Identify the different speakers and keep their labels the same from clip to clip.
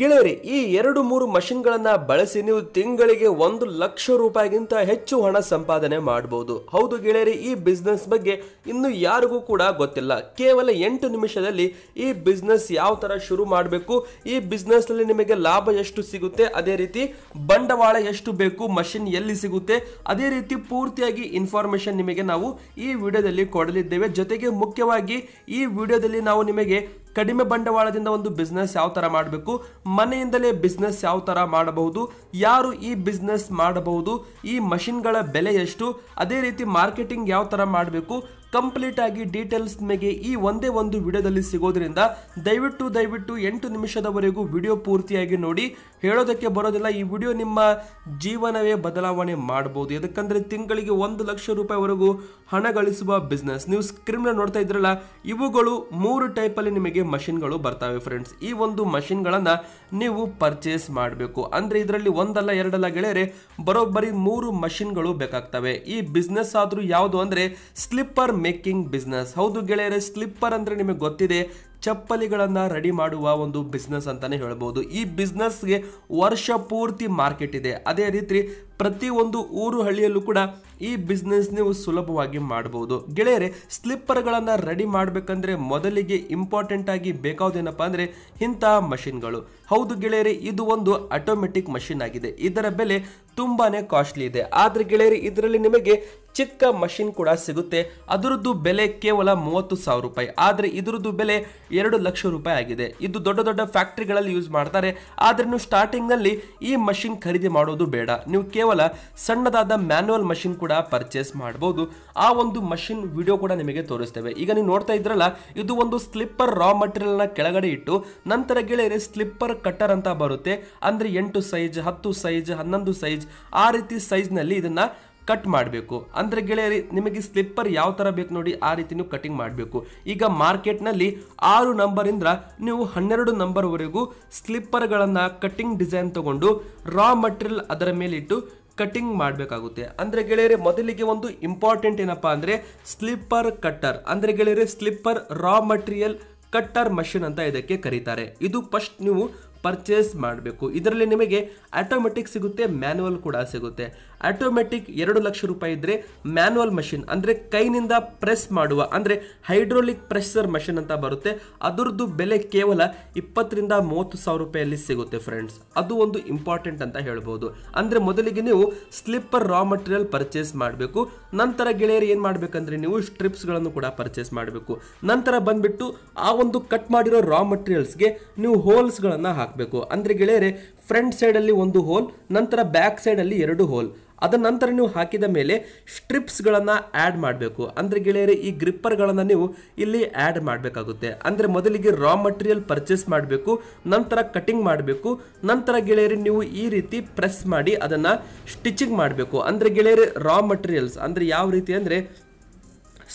Speaker 1: ಗೆಳೆಯರಿ ಈ ಎರಡು ಮೂರು ಮಷಿನ್ಗಳನ್ನು ಬಳಸಿ ನೀವು ತಿಂಗಳಿಗೆ ಒಂದು ಲಕ್ಷ ರೂಪಾಯಿಗಿಂತ ಹೆಚ್ಚು ಹಣ ಸಂಪಾದನೆ ಮಾಡಬಹುದು ಹೌದು ಗೆಳೆಯರಿ ಈ ಬಿಸ್ನೆಸ್ ಬಗ್ಗೆ ಇನ್ನು ಯಾರಿಗೂ ಕೂಡ ಗೊತ್ತಿಲ್ಲ ಕೇವಲ ಎಂಟು ನಿಮಿಷದಲ್ಲಿ ಈ ಬಿಸ್ನೆಸ್ ಯಾವ ಥರ ಶುರು ಮಾಡಬೇಕು ಈ ಬಿಸ್ನೆಸ್ನಲ್ಲಿ ನಿಮಗೆ ಲಾಭ ಎಷ್ಟು ಸಿಗುತ್ತೆ ಅದೇ ರೀತಿ ಬಂಡವಾಳ ಎಷ್ಟು ಬೇಕು ಮಷಿನ್ ಎಲ್ಲಿ ಸಿಗುತ್ತೆ ಅದೇ ರೀತಿ ಪೂರ್ತಿಯಾಗಿ ಇನ್ಫಾರ್ಮೇಷನ್ ನಿಮಗೆ ನಾವು ಈ ವಿಡಿಯೋದಲ್ಲಿ ಕೊಡಲಿದ್ದೇವೆ ಜೊತೆಗೆ ಮುಖ್ಯವಾಗಿ ಈ ವಿಡಿಯೋದಲ್ಲಿ ನಾವು ನಿಮಗೆ ಕಡಿಮೆ ಬಂಡವಾಳದಿಂದ ಒಂದು ಬಿಸ್ನೆಸ್ ಯಾವ ಥರ ಮಾಡಬೇಕು ಮನೆಯಿಂದಲೇ ಬಿಸ್ನೆಸ್ ಯಾವ ಥರ ಮಾಡಬಹುದು ಯಾರು ಈ ಬಿಸ್ನೆಸ್ ಮಾಡಬಹುದು ಈ ಮಷಿನ್ಗಳ ಬೆಲೆ ಎಷ್ಟು ಅದೇ ರೀತಿ ಮಾರ್ಕೆಟಿಂಗ್ ಯಾವ ಥರ ಮಾಡಬೇಕು ಕಂಪ್ಲೀಟ್ ಆಗಿ ಡೀಟೇಲ್ಸ್ ನಿಮಗೆ ಈ ಒಂದೇ ಒಂದು ವಿಡಿಯೋದಲ್ಲಿ ಸಿಗೋದ್ರಿಂದ ದಯವಿಟ್ಟು ದಯವಿಟ್ಟು ಎಂಟು ನಿಮಿಷದವರೆಗೂ ವಿಡಿಯೋ ಪೂರ್ತಿಯಾಗಿ ನೋಡಿ ಹೇಳೋದಕ್ಕೆ ಬರೋದಿಲ್ಲ ಈ ವಿಡಿಯೋ ನಿಮ್ಮ ಜೀವನವೇ ಬದಲಾವಣೆ ಮಾಡಬಹುದು ಯಾಕಂದ್ರೆ ತಿಂಗಳಿಗೆ ಒಂದು ಲಕ್ಷ ರೂಪಾಯಿವರೆಗೂ ಹಣ ಗಳಿಸುವ ಬಿಸ್ನೆಸ್ ನೀವು ಸ್ಕ್ರೀನ್ ನೋಡ್ತಾ ಇದ್ರಲ್ಲ ಇವುಗಳು ಮೂರು ಟೈಪ್ ಅಲ್ಲಿ ನಿಮಗೆ ಮಷಿನ್ಗಳು ಬರ್ತವೆ ಫ್ರೆಂಡ್ಸ್ ಈ ಒಂದು ಗಳನ್ನ ನೀವು ಪರ್ಚೇಸ್ ಮಾಡಬೇಕು ಅಂದರೆ ಇದರಲ್ಲಿ ಒಂದಲ್ಲ ಎರಡಲ್ಲ ಗೆಳೆಯರೆ ಬರೋಬ್ಬರಿ ಮೂರು ಮಷಿನ್ಗಳು ಬೇಕಾಗ್ತವೆ ಈ ಬಿಸ್ನೆಸ್ ಆದರೂ ಯಾವುದು ಅಂದರೆ ಸ್ಲಿಪ್ಪರ್ ಮೇಕಿಂಗ್ ಬಿಸ್ನೆಸ್ ಹೌದು ಗೆಳೆಯರೆ ಸ್ಲಿಪ್ಪರ್ ಅಂದರೆ ನಿಮಗೆ ಗೊತ್ತಿದೆ ಚಪ್ಪಲಿಗಳನ್ನು ರೆಡಿ ಮಾಡುವ ಒಂದು ಬಿಸ್ನೆಸ್ ಅಂತಲೇ ಹೇಳ್ಬೋದು ಈ ಬಿಸ್ನೆಸ್ಗೆ ವರ್ಷ ಪೂರ್ತಿ ಮಾರ್ಕೆಟ್ ಇದೆ ಅದೇ ರೀತಿ ಪ್ರತಿಯೊಂದು ಊರು ಹಳ್ಳಿಯಲ್ಲೂ ಕೂಡ ಈ ಬಿಸ್ನೆಸ್ ನೀವು ಸುಲಭವಾಗಿ ಮಾಡಬಹುದು ಗೆಳೆಯರೆ ಸ್ಲಿಪ್ಪರ್ಗಳನ್ನು ರೆಡಿ ಮಾಡಬೇಕಂದ್ರೆ ಮೊದಲಿಗೆ ಇಂಪಾರ್ಟೆಂಟ್ ಆಗಿ ಬೇಕಾವುದೇನಪ್ಪ ಅಂದರೆ ಇಂತಹ ಮಷಿನ್ಗಳು ಹೌದು ಗೆಳೆಯರೆ ಇದು ಒಂದು ಆಟೋಮೆಟಿಕ್ ಮಷಿನ್ ಆಗಿದೆ ಇದರ ಬೆಲೆ ತುಂಬಾ ಕಾಸ್ಟ್ಲಿ ಇದೆ ಆದರೆ ಗೆಳೆಯರೆ ಇದರಲ್ಲಿ ನಿಮಗೆ ಚಿಕ್ಕ ಮಷಿನ್ ಕೂಡ ಸಿಗುತ್ತೆ ಅದರದ್ದು ಬೆಲೆ ಕೇವಲ ಮೂವತ್ತು ಸಾವಿರ ರೂಪಾಯಿ ಆದರೆ ಇದರದ್ದು ಬೆಲೆ ಎರಡು ಲಕ್ಷ ರೂಪಾಯಿ ಆಗಿದೆ ಇದು ದೊಡ್ಡ ದೊಡ್ಡ ಫ್ಯಾಕ್ಟ್ರಿಗಳಲ್ಲಿ ಯೂಸ್ ಮಾಡ್ತಾರೆ ಆದ್ರೂ ಸ್ಟಾರ್ಟಿಂಗ್ನಲ್ಲಿ ಈ ಮಷಿನ್ ಖರೀದಿ ಮಾಡೋದು ಬೇಡ ನೀವು ಕೇವಲ ಕೇವಲ ಸಣ್ಣದಾದ ಮ್ಯಾನುವಲ್ ಮಷಿನ್ ಕೂಡ ಪರ್ಚೇಸ್ ಮಾಡಬಹುದು ಆ ಒಂದು ಮಷಿನ್ ವಿಡಿಯೋ ಕೂಡ ನಿಮಗೆ ತೋರಿಸ್ತೇವೆ ಈಗ ನೀವು ನೋಡ್ತಾ ಇದ್ರಲ್ಲ ಇದು ಒಂದು ಸ್ಲಿಪ್ಪರ್ ರಾ ಮಟೀರಿಯಲ್ ನ ಕೆಳಗಡೆ ಇಟ್ಟು ನಂತರ ಗೆಳೆಯರೆ ಸ್ಲಿಪ್ಪರ್ ಕಟ್ಟರ್ ಅಂತ ಬರುತ್ತೆ ಅಂದ್ರೆ ಎಂಟು ಸೈಜ್ ಹತ್ತು ಸೈಜ್ ಹನ್ನೊಂದು ಸೈಜ್ ಆ ರೀತಿ ಸೈಜ್ ನಲ್ಲಿ ಇದನ್ನ ಕಟ್ ಮಾಡಬೇಕು ಅಂದ್ರೆ ಗೆಳೆಯರಿ ನಿಮಗೆ ಸ್ಲಿಪ್ಪರ್ ಯಾವ ತರ ಬೇಕು ನೋಡಿ ಆ ರೀತಿ ನೀವು ಕಟಿಂಗ್ ಮಾಡಬೇಕು ಈಗ ಮಾರ್ಕೆಟ್ ನಲ್ಲಿ ಆರು ಇಂದ ನೀವು ಹನ್ನೆರಡು ನಂಬರ್ ಸ್ಲಿಪ್ಪರ್ ಗಳನ್ನ ಕಟ್ಟಿಂಗ್ ಡಿಸೈನ್ ತಗೊಂಡು ರಾ ಮಟೀರಿಯಲ್ ಅದರ ಮೇಲೆ ಇಟ್ಟು ಕಟಿಂಗ್ ಮಾಡಬೇಕಾಗುತ್ತೆ ಅಂದರೆ ಗೆಳೆಯರೆ ಮೊದಲಿಗೆ ಒಂದು ಇಂಪಾರ್ಟೆಂಟ್ ಏನಪ್ಪ ಅಂದರೆ ಸ್ಲಿಪ್ಪರ್ ಕಟ್ಟರ್ ಅಂದರೆ ಗೆಳೆಯರೆ slipper raw material cutter machine ಅಂತ ಇದಕ್ಕೆ ಕರೀತಾರೆ ಇದು ಫಸ್ಟ್ ನೀವು ಪರ್ಚೇಸ್ ಮಾಡಬೇಕು ಇದರಲ್ಲಿ ನಿಮಗೆ ಆಟೋಮೆಟಿಕ್ ಸಿಗುತ್ತೆ ಮ್ಯಾನುವಲ್ ಕೂಡ ಸಿಗುತ್ತೆ ಆಟೋಮೆಟಿಕ್ ಎರಡು ಲಕ್ಷ ರೂಪಾಯಿ ಇದ್ದರೆ ಮ್ಯಾನುವಲ್ ಮಷಿನ್ ಅಂದರೆ ಕೈನಿಂದ ಪ್ರೆಸ್ ಮಾಡುವ ಅಂದರೆ ಹೈಡ್ರೋಲಿಕ್ ಪ್ರೆಷರ್ ಮಷಿನ್ ಅಂತ ಬರುತ್ತೆ ಅದರದ್ದು ಬೆಲೆ ಕೇವಲ ಇಪ್ಪತ್ತರಿಂದ ಮೂವತ್ತು ಸಾವಿರ ರೂಪಾಯಲ್ಲಿ ಸಿಗುತ್ತೆ ಫ್ರೆಂಡ್ಸ್ ಅದು ಒಂದು ಇಂಪಾರ್ಟೆಂಟ್ ಅಂತ ಹೇಳ್ಬೋದು ಅಂದರೆ ಮೊದಲಿಗೆ ನೀವು ಸ್ಲಿಪ್ಪರ್ ರಾ ಮಟೀರಿಯಲ್ ಪರ್ಚೇಸ್ ಮಾಡಬೇಕು ನಂತರ ಗೆಳೆಯರು ಏನು ಮಾಡಬೇಕಂದ್ರೆ ನೀವು ಸ್ಟ್ರಿಪ್ಸ್ಗಳನ್ನು ಕೂಡ ಪರ್ಚೇಸ್ ಮಾಡಬೇಕು ನಂತರ ಬಂದ್ಬಿಟ್ಟು ಆ ಒಂದು ಕಟ್ ಮಾಡಿರೋ ರಾ ಮಟೀರಿಯಲ್ಸ್ಗೆ ನೀವು ಹೋಲ್ಸ್ಗಳನ್ನು ಹಾಕಬೇಕು ಅಂದರೆ ಗೆಳೆಯರೆ ಫ್ರಂಟ್ ಸೈಡಲ್ಲಿ ಒಂದು ಹೋಲ್ ನಂತರ ಬ್ಯಾಕ್ ಸೈಡಲ್ಲಿ ಎರಡು ಹೋಲ್ ಅದ ನಂತರ ನೀವು ಹಾಕಿದ ಮೇಲೆ ಸ್ಟ್ರಿಪ್ಸ್ಗಳನ್ನು ಆ್ಯಡ್ ಮಾಡಬೇಕು ಅಂದರೆ ಗೆಳೆಯರೆ ಈ ಗ್ರಿಪ್ಪರ್ಗಳನ್ನು ನೀವು ಇಲ್ಲಿ ಆ್ಯಡ್ ಮಾಡಬೇಕಾಗುತ್ತೆ ಅಂದರೆ ಮೊದಲಿಗೆ ರಾ ಮಟೀರಿಯಲ್ ಪರ್ಚೇಸ್ ಮಾಡಬೇಕು ನಂತರ ಕಟಿಂಗ್ ಮಾಡಬೇಕು ನಂತರ ಗೆಳೆಯರಿ ನೀವು ಈ ರೀತಿ ಪ್ರೆಸ್ ಮಾಡಿ ಅದನ್ನು ಸ್ಟಿಚಿಂಗ್ ಮಾಡಬೇಕು ಅಂದರೆ ಗೆಳೆಯರೆ ರಾ ಮಟೀರಿಯಲ್ಸ್ ಅಂದರೆ ಯಾವ ರೀತಿ ಅಂದರೆ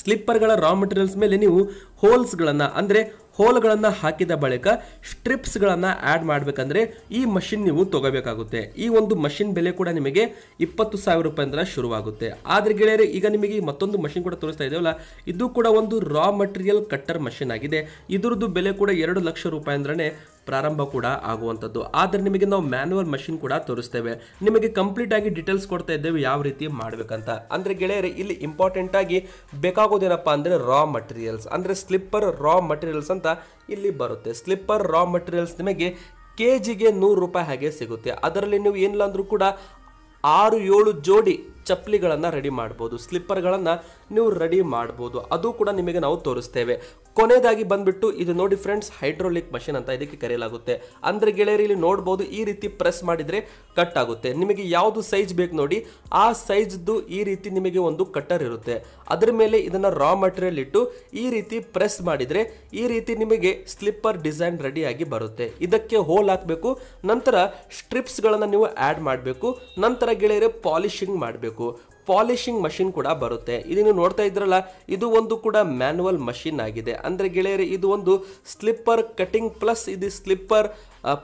Speaker 1: ಸ್ಲಿಪ್ಪರ್ಗಳ ರಾ ಮಟೀರಿಯಲ್ಸ್ ಮೇಲೆ ನೀವು ಹೋಲ್ಸ್ಗಳನ್ನು ಅಂದರೆ ಹೋಲ್ಗಳನ್ನು ಹಾಕಿದ ಬಳಿಕ ಸ್ಟ್ರಿಪ್ಸ್ಗಳನ್ನು ಆ್ಯಡ್ ಮಾಡಬೇಕಂದ್ರೆ ಈ ಮಷಿನ್ ನೀವು ತಗೋಬೇಕಾಗುತ್ತೆ ಈ ಒಂದು ಮಷಿನ್ ಬೆಲೆ ಕೂಡ ನಿಮಗೆ ಇಪ್ಪತ್ತು ಸಾವಿರ ರೂಪಾಯಿಂದ ಶುರುವಾಗುತ್ತೆ ಆದರೆ ಗೆಳೆಯರೆ ಈಗ ನಿಮಗೆ ಮತ್ತೊಂದು ಮಷಿನ್ ಕೂಡ ತೋರಿಸ್ತಾ ಇದ್ದೇವಲ್ಲ ಇದು ಕೂಡ ಒಂದು ರಾ ಮಟೀರಿಯಲ್ ಕಟ್ಟರ್ ಮಷಿನ್ ಆಗಿದೆ ಇದರದ್ದು ಬೆಲೆ ಕೂಡ ಎರಡು ಲಕ್ಷ ರೂಪಾಯಿ ಅಂದ್ರೆ ಪ್ರಾರಂಭ ಕೂಡ ಆಗುವಂಥದ್ದು ಆದರೆ ನಿಮಗೆ ನಾವು ಮ್ಯಾನುವಲ್ ಮಷಿನ್ ಕೂಡ ತೋರಿಸ್ತೇವೆ ನಿಮಗೆ ಕಂಪ್ಲೀಟ್ ಆಗಿ ಡೀಟೇಲ್ಸ್ ಕೊಡ್ತಾ ಇದ್ದೇವೆ ಯಾವ ರೀತಿ ಮಾಡಬೇಕಂತ ಅಂದರೆ ಗೆಳೆಯರೆ ಇಲ್ಲಿ ಇಂಪಾರ್ಟೆಂಟ್ ಆಗಿ ಬೇಕಾಗೋದೇನಪ್ಪ ಅಂದರೆ ರಾ ಮಟೀರಿಯಲ್ಸ್ ಅಂದರೆ ಸ್ಲಿಪ್ಪರ್ ರಾ ಮಟೀರಿಯಲ್ಸ್ ಅಂತ ಇಲ್ಲಿ ಬರುತ್ತೆ ಸ್ಲಿಪ್ಪರ್ ರಾ ಮಟೀರಿಯಲ್ಸ್ ನಿಮಗೆ ಕೆ ಜಿಗೆ ನೂರು ರೂಪಾಯಿ ಹಾಗೆ ಸಿಗುತ್ತೆ ಅದರಲ್ಲಿ ನೀವು ಏನಿಲ್ಲ ಅಂದರೂ ಕೂಡ ಆರು ಏಳು ಜೋಡಿ ಚಪ್ಪಲಿಗಳನ್ನು ರೆಡಿ ಮಾಡ್ಬೋದು ಸ್ಲಿಪ್ಪರ್ಗಳನ್ನು ನೀವು ರೆಡಿ ಮಾಡ್ಬೋದು ಅದು ಕೂಡ ನಿಮಗೆ ನಾವು ತೋರಿಸ್ತೇವೆ ಕೊನೆಯದಾಗಿ ಬಂದ್ಬಿಟ್ಟು ಇದು ನೋಡಿ ಫ್ರೆಂಡ್ಸ್ ಹೈಡ್ರೋಲಿಕ್ ಮಷಿನ್ ಅಂತ ಇದಕ್ಕೆ ಕರೆಯಲಾಗುತ್ತೆ ಅಂದರೆ ಗೆಳೆಯರಿಲಿ ನೋಡ್ಬೋದು ಈ ರೀತಿ ಪ್ರೆಸ್ ಮಾಡಿದರೆ ಕಟ್ ಆಗುತ್ತೆ ನಿಮಗೆ ಯಾವುದು ಸೈಜ್ ಬೇಕು ನೋಡಿ ಆ ಸೈಜ್ದು ಈ ರೀತಿ ನಿಮಗೆ ಒಂದು ಕಟ್ಟರ್ ಇರುತ್ತೆ ಅದರ ಮೇಲೆ ಇದನ್ನು ರಾ ಮಟೀರಿಯಲ್ ಇಟ್ಟು ಈ ರೀತಿ ಪ್ರೆಸ್ ಮಾಡಿದರೆ ಈ ರೀತಿ ನಿಮಗೆ ಸ್ಲಿಪ್ಪರ್ ಡಿಸೈನ್ ರೆಡಿಯಾಗಿ ಬರುತ್ತೆ ಇದಕ್ಕೆ ಹೋಲ್ ಹಾಕಬೇಕು ನಂತರ ಸ್ಟ್ರಿಪ್ಸ್ಗಳನ್ನು ನೀವು ಆ್ಯಡ್ ಮಾಡಬೇಕು ನಂತರ ಗೆಳೆಯರೆ ಪಾಲಿಶಿಂಗ್ ಮಾಡಬೇಕು ಮಾಡಬೇಕು ಪಾಲಿಶಿಂಗ್ ಮಷಿನ್ ಕೂಡ ಬರುತ್ತೆ ನೀವು ನೋಡ್ತಾ ಇದ್ರಲ್ಲ ಇದು ಒಂದು ಕೂಡ ಮ್ಯಾನುವಲ್ ಮಷಿನ್ ಆಗಿದೆ ಅಂದರೆ ಗೆಳೆಯರಿ ಇದು ಒಂದು ಸ್ಲಿಪ್ಪರ್ ಕಟಿಂಗ್ ಪ್ಲಸ್ ಇದು ಸ್ಲಿಪ್ಪರ್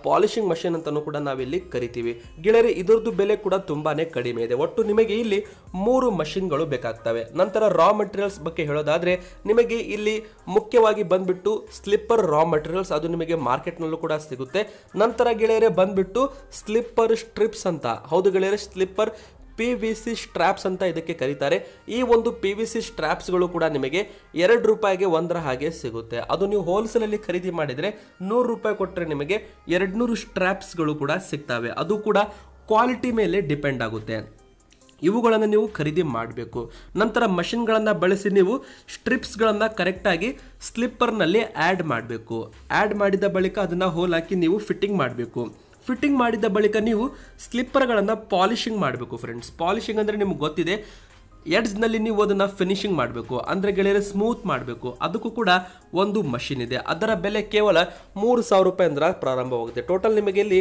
Speaker 1: ಪಾಲಿಶಿಂಗ್ ಮಷಿನ್ ಅಂತಲೂ ಕೂಡ ನಾವಿಲ್ಲಿ ಕರಿತೀವಿ ಗೆಳೆಯರಿ ಇದರದ್ದು ಬೆಲೆ ಕೂಡ ತುಂಬಾ ಕಡಿಮೆ ಇದೆ ಒಟ್ಟು ನಿಮಗೆ ಇಲ್ಲಿ ಮೂರು ಮಷಿನ್ಗಳು ಬೇಕಾಗ್ತವೆ ನಂತರ ರಾ ಮೆಟೀರಿಯಲ್ಸ್ ಬಗ್ಗೆ ಹೇಳೋದಾದರೆ ನಿಮಗೆ ಇಲ್ಲಿ ಮುಖ್ಯವಾಗಿ ಬಂದ್ಬಿಟ್ಟು ಸ್ಲಿಪ್ಪರ್ ರಾ ಮೆಟೀರಿಯಲ್ಸ್ ಅದು ನಿಮಗೆ ಮಾರ್ಕೆಟ್ನಲ್ಲೂ ಕೂಡ ಸಿಗುತ್ತೆ ನಂತರ ಗೆಳೆಯರೆ ಬಂದ್ಬಿಟ್ಟು ಸ್ಲಿಪ್ಪರ್ ಸ್ಟ್ರಿಪ್ಸ್ ಅಂತ ಹೌದು ಗೆಳೆಯರೆ slipper P V C straps ಅಂತ ಇದಕ್ಕೆ ಕರೀತಾರೆ ಈ ಒಂದು ಪಿ ವಿ ಸಿ ಸ್ಟ್ರಾಪ್ಸ್ಗಳು ಕೂಡ ನಿಮಗೆ ಎರಡು ರೂಪಾಯಿಗೆ ಒಂದರ ಹಾಗೆ ಸಿಗುತ್ತೆ ಅದು ನೀವು ಹೋಲ್ಸೇಲಲ್ಲಿ ಖರೀದಿ ಮಾಡಿದರೆ ನೂರು ರೂಪಾಯಿ ಕೊಟ್ಟರೆ ನಿಮಗೆ ಎರಡು ನೂರು ಸ್ಟ್ರಾಪ್ಸ್ಗಳು ಕೂಡ ಸಿಗ್ತವೆ ಅದು ಕೂಡ ಕ್ವಾಲಿಟಿ ಮೇಲೆ ಡಿಪೆಂಡ್ ಆಗುತ್ತೆ ಇವುಗಳನ್ನು ನೀವು ಖರೀದಿ ಮಾಡಬೇಕು ನಂತರ ಮಷಿನ್ಗಳನ್ನು ಬಳಸಿ ನೀವು ಸ್ಟ್ರಿಪ್ಸ್ಗಳನ್ನು ಕರೆಕ್ಟಾಗಿ ಸ್ಲಿಪ್ಪರ್ನಲ್ಲಿ ಆ್ಯಡ್ ಮಾಡಬೇಕು ಆ್ಯಡ್ ಮಾಡಿದ ಬಳಿಕ ಅದನ್ನು ಹೋಲ್ ಹಾಕಿ ನೀವು ಫಿಟ್ಟಿಂಗ್ ಮಾಡಬೇಕು ಫಿಟ್ಟಿಂಗ್ ಮಾಡಿದ ಬಳಿಕ ನೀವು ಸ್ಲಿಪ್ಪರ್ಗಳನ್ನು ಪಾಲಿಶಿಂಗ್ ಮಾಡಬೇಕು ಫ್ರೆಂಡ್ಸ್ ಪಾಲಿಷಿಂಗ್ ಅಂದರೆ ನಿಮ್ಗೆ ಗೊತ್ತಿದೆ ಎಡ್ಜ್ನಲ್ಲಿ ನೀವು ಅದನ್ನು ಫಿನಿಶಿಂಗ್ ಮಾಡಬೇಕು ಅಂದರೆ ಗೆಳೆಯರೆ ಸ್ಮೂತ್ ಮಾಡಬೇಕು ಅದಕ್ಕೂ ಕೂಡ ಒಂದು ಮಷಿನ್ ಇದೆ ಅದರ ಬೆಲೆ ಕೇವಲ ಮೂರು ಸಾವಿರ ರೂಪಾಯಿ ಅಂದ್ರೆ ಪ್ರಾರಂಭವಾಗುತ್ತೆ ಟೋಟಲ್ ನಿಮಗೆ ಇಲ್ಲಿ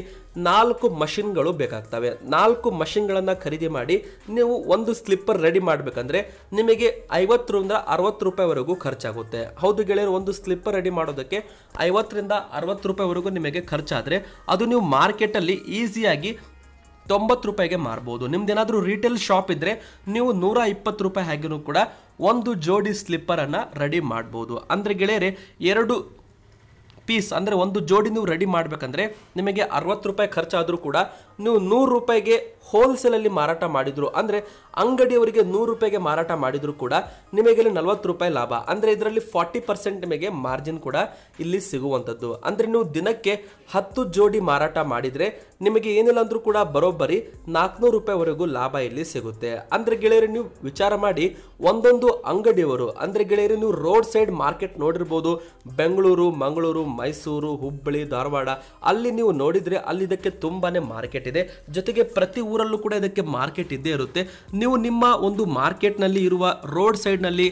Speaker 1: ನಾಲ್ಕು ಮಷಿನ್ಗಳು ಬೇಕಾಗ್ತವೆ ನಾಲ್ಕು ಮಷಿನ್ಗಳನ್ನು ಖರೀದಿ ಮಾಡಿ ನೀವು ಒಂದು ಸ್ಲಿಪ್ಪರ್ ರೆಡಿ ಮಾಡಬೇಕಂದ್ರೆ ನಿಮಗೆ ಐವತ್ತರಿಂದ ಅರವತ್ತು ರೂಪಾಯಿವರೆಗೂ ಖರ್ಚಾಗುತ್ತೆ ಹೌದು ಗೆಳೆಯರು ಒಂದು ಸ್ಲಿಪ್ಪರ್ ರೆಡಿ ಮಾಡೋದಕ್ಕೆ ಐವತ್ತರಿಂದ ಅರವತ್ತು ರೂಪಾಯಿವರೆಗೂ ನಿಮಗೆ ಖರ್ಚಾದರೆ ಅದು ನೀವು ಮಾರ್ಕೆಟಲ್ಲಿ ಈಸಿಯಾಗಿ ತೊಂಬತ್ತು ರೂಪಾಯಿಗೆ ಮಾರ್ಬೋದು ಏನಾದರೂ ರೀಟೇಲ್ ಶಾಪ್ ಇದ್ದರೆ ನೀವು ನೂರ ಇಪ್ಪತ್ತು ರೂಪಾಯಿ ಹಾಗೆಯೂ ಕೂಡ ಒಂದು ಜೋಡಿ ಸ್ಲಿಪ್ಪರನ್ನು ರೆಡಿ ಮಾಡ್ಬೋದು ಅಂದರೆ ಗೆಳೆಯರೆ ಎರಡು ಪೀಸ್ ಅಂದರೆ ಒಂದು ಜೋಡಿ ನೀವು ರೆಡಿ ಮಾಡಬೇಕಂದ್ರೆ ನಿಮಗೆ ಅರವತ್ತು ರೂಪಾಯಿ ಖರ್ಚಾದರೂ ಕೂಡ ನೀವು ನೂರು ರೂಪಾಯಿಗೆ ಹೋಲ್ಸೇಲಲ್ಲಿ ಮಾರಾಟ ಮಾಡಿದರು ಅಂದರೆ ಅಂಗಡಿಯವರಿಗೆ ನೂರು ರೂಪಾಯಿಗೆ ಮಾರಾಟ ಮಾಡಿದ್ರು ಕೂಡ ನಿಮಗೆ ಇಲ್ಲಿ ನಲ್ವತ್ತು ರೂಪಾಯಿ ಲಾಭ ಅಂದ್ರೆ ಇದರಲ್ಲಿ ಫಾರ್ಟಿ ಪರ್ಸೆಂಟ್ ನಿಮಗೆ ಮಾರ್ಜಿನ್ ಕೂಡ ಇಲ್ಲಿ ಸಿಗುವಂಥದ್ದು ಅಂದರೆ ನೀವು ದಿನಕ್ಕೆ ಹತ್ತು ಜೋಡಿ ಮಾರಾಟ ಮಾಡಿದರೆ ನಿಮಗೆ ಏನಿಲ್ಲ ಅಂದ್ರೂ ಕೂಡ ಬರೋಬ್ಬರಿ ನಾಲ್ಕುನೂರು ರೂಪಾಯಿವರೆಗೂ ಲಾಭ ಇಲ್ಲಿ ಸಿಗುತ್ತೆ ಅಂದ್ರೆ ಗೆಳೆಯರು ನೀವು ವಿಚಾರ ಮಾಡಿ ಒಂದೊಂದು ಅಂಗಡಿಯವರು ಅಂದರೆ ಗೆಳೆಯರು ನೀವು ರೋಡ್ ಸೈಡ್ ಮಾರ್ಕೆಟ್ ನೋಡಿರ್ಬೋದು ಬೆಂಗಳೂರು ಮಂಗಳೂರು ಮೈಸೂರು ಹುಬ್ಬಳ್ಳಿ ಧಾರವಾಡ ಅಲ್ಲಿ ನೀವು ನೋಡಿದ್ರೆ ಅಲ್ಲಿ ಇದಕ್ಕೆ ತುಂಬಾ ಮಾರ್ಕೆಟ್ ಇದೆ ಜೊತೆಗೆ ಪ್ರತಿ ಊರಲ್ಲೂ ಕೂಡ ಇದಕ್ಕೆ ಮಾರ್ಕೆಟ್ ಇದ್ದೇ ಇರುತ್ತೆ ನೀವು ನಿಮ್ಮ ಒಂದು ಮಾರ್ಕೆಟ್ನಲ್ಲಿ ಇರುವ ರೋಡ್ ಸೈಡ್ನಲ್ಲಿ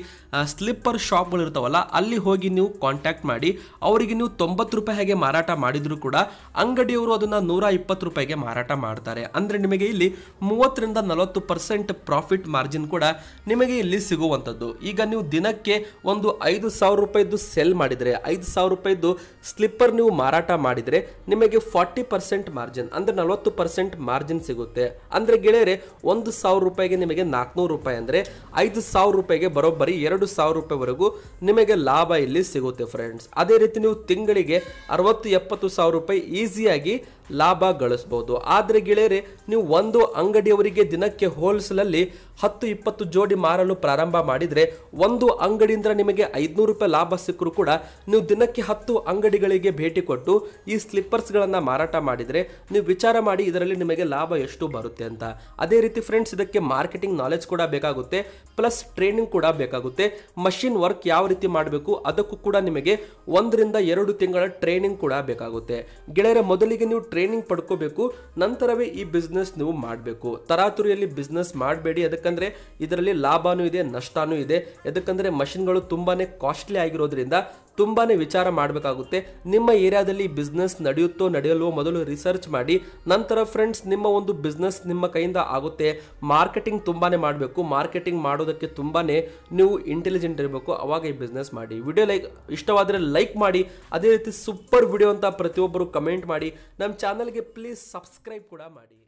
Speaker 1: ಸ್ಲಿಪ್ಪರ್ ಶಾಪ್ಗಳು ಇರ್ತಾವಲ್ಲ ಅಲ್ಲಿ ಹೋಗಿ ನೀವು ಕಾಂಟ್ಯಾಕ್ಟ್ ಮಾಡಿ ಅವರಿಗೆ ನೀವು ತೊಂಬತ್ತು ರೂಪಾಯಿ ಹಾಗೆ ಮಾರಾಟ ಮಾಡಿದರೂ ಕೂಡ ಅಂಗಡಿಯವರು ಅದನ್ನು ನೂರ ಇಪ್ಪತ್ತು ರೂಪಾಯಿಗೆ ಮಾರಾಟ ಮಾಡ್ತಾರೆ ಅಂದರೆ ನಿಮಗೆ ಇಲ್ಲಿ ಮೂವತ್ತರಿಂದ ನಲವತ್ತು ಪರ್ಸೆಂಟ್ ಪ್ರಾಫಿಟ್ ಮಾರ್ಜಿನ್ ಕೂಡ ನಿಮಗೆ ಇಲ್ಲಿ ಸಿಗುವಂಥದ್ದು ಈಗ ನೀವು ದಿನಕ್ಕೆ ಒಂದು ಐದು ಸಾವಿರ ರೂಪಾಯಿದ್ದು ಸೆಲ್ ಮಾಡಿದರೆ ಐದು ಸಾವಿರ ರೂಪಾಯಿದ್ದು ಸ್ಲಿಪ್ಪರ್ ನೀವು ಮಾರಾಟ ಮಾಡಿದರೆ ನಿಮಗೆ ಫಾರ್ಟಿ ಪರ್ಸೆಂಟ್ ಮಾರ್ಜಿನ್ ಅಂದರೆ ನಲವತ್ತು ಪರ್ಸೆಂಟ್ ಮಾರ್ಜಿನ್ ಸಿಗುತ್ತೆ ಅಂದರೆ ಗೆಳೆಯರೆ ಒಂದು ಸಾವಿರ ರೂಪಾಯಿಗೆ ನಿಮಗೆ ನಾಲ್ಕುನೂರು ರೂಪಾಯಿ ಅಂದರೆ ಐದು ಸಾವಿರ ರೂಪಾಯಿಗೆ ಬರೋಬ್ಬರಿ ಎರಡು ಸಾವಿರ ರೂಪಾಯಿವರೆಗೂ ನಿಮಗೆ ಲಾಭ ಇಲ್ಲಿ ಸಿಗುತ್ತೆ ಫ್ರೆಂಡ್ಸ್ ಅದೇ ರೀತಿ ನೀವು ತಿಂಗಳಿಗೆ ಅರವತ್ತು ಎಪ್ಪತ್ತು ಸಾವಿರ ರೂಪಾಯಿ ಈಸಿಯಾಗಿ ಲಾಭ ಗಳಿಸ್ಬೋದು ಆದರೆ ಗೆಳೆಯರೆ ನೀವು ಒಂದು ಅಂಗಡಿಯವರಿಗೆ ದಿನಕ್ಕೆ ಹೋಲ್ಸೇಲಲ್ಲಿ ಹತ್ತು ಇಪ್ಪತ್ತು ಜೋಡಿ ಮಾರಲು ಪ್ರಾರಂಭ ಮಾಡಿದರೆ ಒಂದು ಅಂಗಡಿಯಿಂದ ನಿಮಗೆ ಐದುನೂರು ರೂಪಾಯಿ ಲಾಭ ಸಿಕ್ಕರೂ ಕೂಡ ನೀವು ದಿನಕ್ಕೆ ಹತ್ತು ಅಂಗಡಿಗಳಿಗೆ ಭೇಟಿ ಕೊಟ್ಟು ಈ ಸ್ಲಿಪ್ಪರ್ಸ್ಗಳನ್ನು ಮಾರಾಟ ಮಾಡಿದರೆ ನೀವು ವಿಚಾರ ಮಾಡಿ ಇದರಲ್ಲಿ ನಿಮಗೆ ಲಾಭ ಎಷ್ಟು ಬರುತ್ತೆ ಅಂತ ಅದೇ ರೀತಿ ಫ್ರೆಂಡ್ಸ್ ಇದಕ್ಕೆ ಮಾರ್ಕೆಟಿಂಗ್ ನಾಲೆಜ್ ಕೂಡ ಬೇಕಾಗುತ್ತೆ ಪ್ಲಸ್ ಟ್ರೈನಿಂಗ್ ಕೂಡ ಬೇಕಾಗುತ್ತೆ ಮಷಿನ್ ವರ್ಕ್ ಯಾವ ರೀತಿ ಮಾಡಬೇಕು ಅದಕ್ಕೂ ಕೂಡ ನಿಮಗೆ ಒಂದರಿಂದ ಎರಡು ತಿಂಗಳ ಟ್ರೈನಿಂಗ್ ಕೂಡ ಬೇಕಾಗುತ್ತೆ ಗೆಳೆಯರ ಮೊದಲಿಗೆ ನೀವು ಟ್ರೈನಿಂಗ್ ಪಡ್ಕೋಬೇಕು ನಂತರವೇ ಈ ಬಿಸ್ನೆಸ್ ನೀವು ಮಾಡಬೇಕು ತರಾತುರಿಯಲ್ಲಿ ಬಿಸ್ನೆಸ್ ಮಾಡಬೇಡಿ ಯಾಕಂದ್ರೆ ಇದರಲ್ಲಿ ಲಾಭನೂ ಇದೆ ನಷ್ಟನೂ ಇದೆ ಯಾಕಂದರೆ ಮಷಿನ್ಗಳು ತುಂಬಾ ಕಾಸ್ಟ್ಲಿ ಆಗಿರೋದ್ರಿಂದ ತುಂಬಾ ವಿಚಾರ ಮಾಡಬೇಕಾಗುತ್ತೆ ನಿಮ್ಮ ಏರಿಯಾದಲ್ಲಿ ಬಿಸ್ನೆಸ್ ನಡೆಯುತ್ತೋ ನಡೆಯಲ್ವೋ ಮೊದಲು ರಿಸರ್ಚ್ ಮಾಡಿ ನಂತರ ಫ್ರೆಂಡ್ಸ್ ನಿಮ್ಮ ಒಂದು ಬಿಸ್ನೆಸ್ ನಿಮ್ಮ ಕೈಯಿಂದ ಆಗುತ್ತೆ ಮಾರ್ಕೆಟಿಂಗ್ ತುಂಬಾ ಮಾಡಬೇಕು ಮಾರ್ಕೆಟಿಂಗ್ ಮಾಡೋದಕ್ಕೆ ತುಂಬಾ ನೀವು ಇಂಟೆಲಿಜೆಂಟ್ ಇರಬೇಕು ಅವಾಗ ಈ ಬಿಸ್ನೆಸ್ ಮಾಡಿ ವಿಡಿಯೋ ಲೈಕ್ ಇಷ್ಟವಾದರೆ ಲೈಕ್ ಮಾಡಿ ಅದೇ ರೀತಿ ಸೂಪರ್ ವಿಡಿಯೋ ಅಂತ ಪ್ರತಿಯೊಬ್ಬರು ಕಮೆಂಟ್ ಮಾಡಿ ನಮ್ಮ ಚಾನಲ್ಗೆ ಪ್ಲೀಸ್ ಸಬ್ಸ್ಕ್ರೈಬ್ ಕೂಡ ಮಾಡಿ